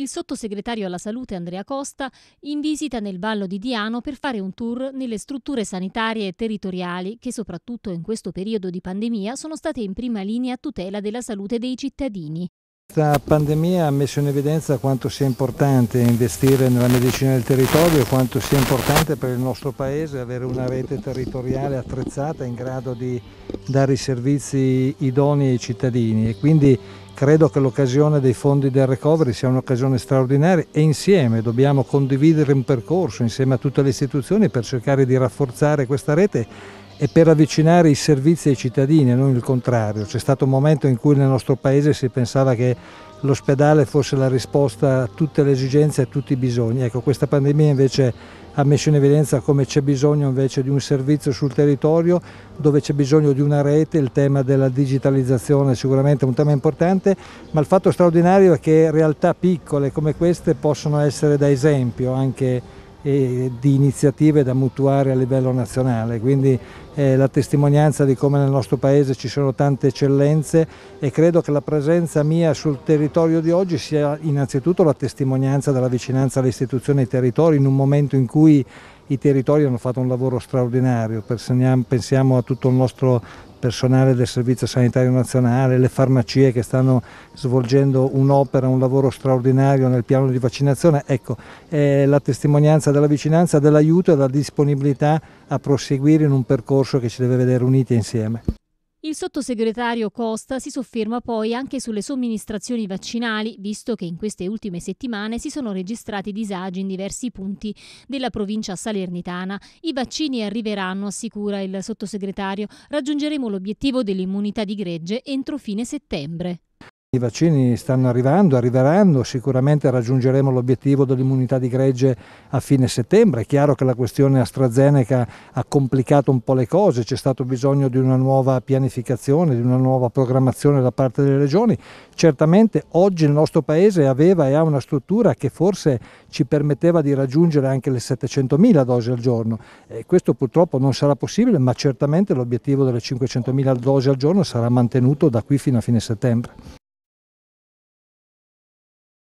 il sottosegretario alla salute Andrea Costa in visita nel Vallo di Diano per fare un tour nelle strutture sanitarie e territoriali che soprattutto in questo periodo di pandemia sono state in prima linea a tutela della salute dei cittadini. Questa pandemia ha messo in evidenza quanto sia importante investire nella medicina del territorio e quanto sia importante per il nostro Paese avere una rete territoriale attrezzata in grado di dare i servizi idonei ai cittadini e quindi credo che l'occasione dei fondi del recovery sia un'occasione straordinaria e insieme dobbiamo condividere un percorso insieme a tutte le istituzioni per cercare di rafforzare questa rete e per avvicinare i servizi ai cittadini e non il contrario. C'è stato un momento in cui nel nostro paese si pensava che l'ospedale fosse la risposta a tutte le esigenze e a tutti i bisogni. Ecco, questa pandemia invece ha messo in evidenza come c'è bisogno invece di un servizio sul territorio, dove c'è bisogno di una rete, il tema della digitalizzazione è sicuramente un tema importante, ma il fatto straordinario è che realtà piccole come queste possono essere da esempio anche e di iniziative da mutuare a livello nazionale, quindi eh, la testimonianza di come nel nostro paese ci sono tante eccellenze e credo che la presenza mia sul territorio di oggi sia innanzitutto la testimonianza della vicinanza alle istituzioni e ai territori in un momento in cui i territori hanno fatto un lavoro straordinario, pensiamo a tutto il nostro personale del Servizio Sanitario Nazionale, le farmacie che stanno svolgendo un'opera, un lavoro straordinario nel piano di vaccinazione, ecco, è la testimonianza della vicinanza, dell'aiuto e della disponibilità a proseguire in un percorso che ci deve vedere uniti insieme. Il sottosegretario Costa si sofferma poi anche sulle somministrazioni vaccinali, visto che in queste ultime settimane si sono registrati disagi in diversi punti della provincia salernitana. I vaccini arriveranno, assicura il sottosegretario. Raggiungeremo l'obiettivo dell'immunità di gregge entro fine settembre. I vaccini stanno arrivando, arriveranno, sicuramente raggiungeremo l'obiettivo dell'immunità di gregge a fine settembre. È chiaro che la questione AstraZeneca ha complicato un po' le cose, c'è stato bisogno di una nuova pianificazione, di una nuova programmazione da parte delle regioni. Certamente oggi il nostro Paese aveva e ha una struttura che forse ci permetteva di raggiungere anche le 700.000 dosi al giorno. E eh, questo purtroppo non sarà possibile, ma certamente l'obiettivo delle 500.000 dosi al giorno sarà mantenuto da qui fino a fine settembre.